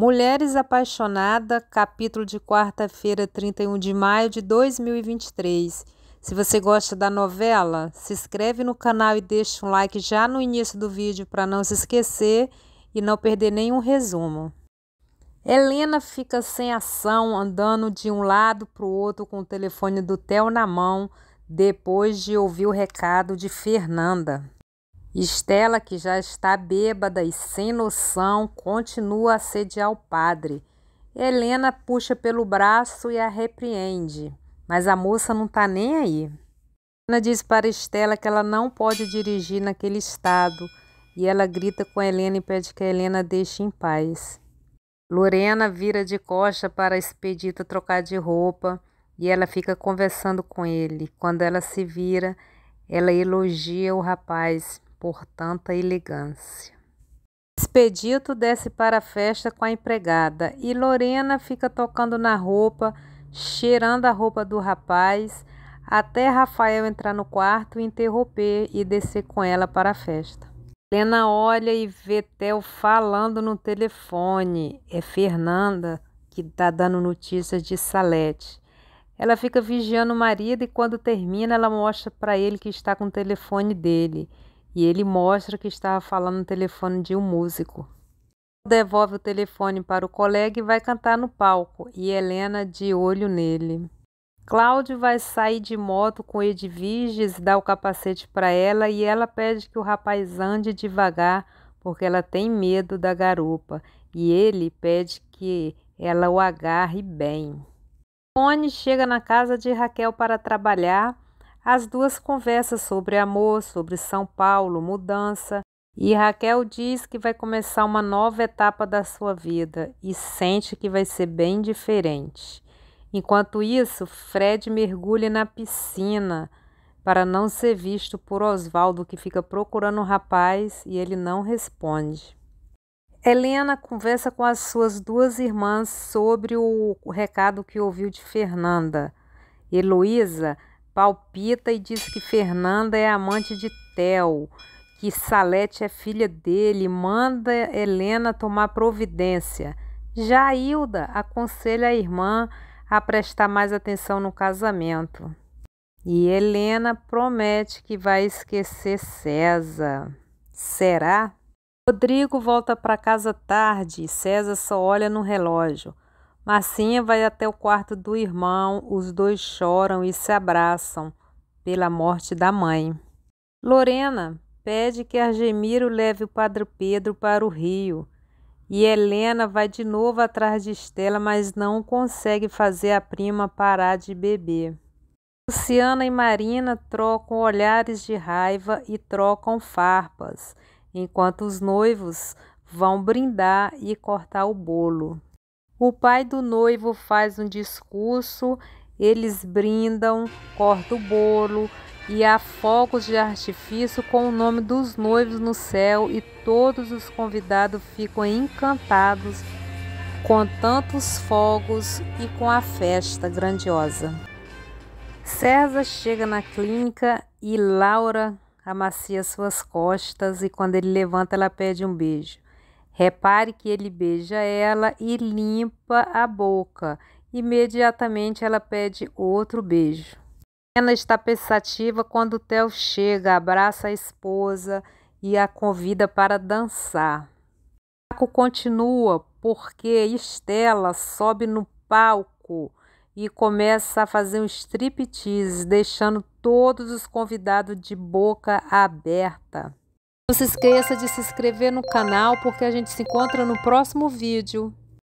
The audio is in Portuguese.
Mulheres Apaixonada, capítulo de quarta-feira, 31 de maio de 2023. Se você gosta da novela, se inscreve no canal e deixa um like já no início do vídeo para não se esquecer e não perder nenhum resumo. Helena fica sem ação, andando de um lado para o outro com o telefone do Theo na mão, depois de ouvir o recado de Fernanda. Estela, que já está bêbada e sem noção, continua a assediar o padre. Helena puxa pelo braço e a repreende, mas a moça não está nem aí. Helena diz para Estela que ela não pode dirigir naquele estado e ela grita com Helena e pede que Helena deixe em paz. Lorena vira de costa para expedita trocar de roupa e ela fica conversando com ele. Quando ela se vira, ela elogia o rapaz por tanta elegância. Expedito desce para a festa com a empregada e Lorena fica tocando na roupa, cheirando a roupa do rapaz, até Rafael entrar no quarto, interromper e descer com ela para a festa. Lena olha e vê Theo falando no telefone. É Fernanda que está dando notícias de Salete. Ela fica vigiando o marido e quando termina, ela mostra para ele que está com o telefone dele e ele mostra que estava falando no telefone de um músico. Devolve o telefone para o colega e vai cantar no palco, e Helena de olho nele. Cláudio vai sair de moto com Edviges, dá o capacete para ela e ela pede que o rapaz ande devagar porque ela tem medo da garupa e ele pede que ela o agarre bem. Tony chega na casa de Raquel para trabalhar as duas conversam sobre amor, sobre São Paulo, mudança, e Raquel diz que vai começar uma nova etapa da sua vida e sente que vai ser bem diferente. Enquanto isso, Fred mergulha na piscina para não ser visto por Oswaldo, que fica procurando o rapaz e ele não responde. Helena conversa com as suas duas irmãs sobre o recado que ouviu de Fernanda. Heloísa palpita e diz que Fernanda é amante de Theo, que Salete é filha dele, manda Helena tomar providência. Já Hilda aconselha a irmã a prestar mais atenção no casamento. E Helena promete que vai esquecer César. Será? Rodrigo volta para casa tarde e César só olha no relógio. Massinha vai até o quarto do irmão, os dois choram e se abraçam pela morte da mãe. Lorena pede que Argemiro leve o Padre Pedro para o rio. E Helena vai de novo atrás de Estela, mas não consegue fazer a prima parar de beber. Luciana e Marina trocam olhares de raiva e trocam farpas, enquanto os noivos vão brindar e cortar o bolo. O pai do noivo faz um discurso, eles brindam, corta o bolo e há fogos de artifício com o nome dos noivos no céu e todos os convidados ficam encantados com tantos fogos e com a festa grandiosa. César chega na clínica e Laura amacia suas costas e quando ele levanta ela pede um beijo. Repare que ele beija ela e limpa a boca. Imediatamente ela pede outro beijo. Helena está pensativa quando Theo chega, abraça a esposa e a convida para dançar. Marco continua porque Estela sobe no palco e começa a fazer um striptease, deixando todos os convidados de boca aberta. Não se esqueça de se inscrever no canal porque a gente se encontra no próximo vídeo.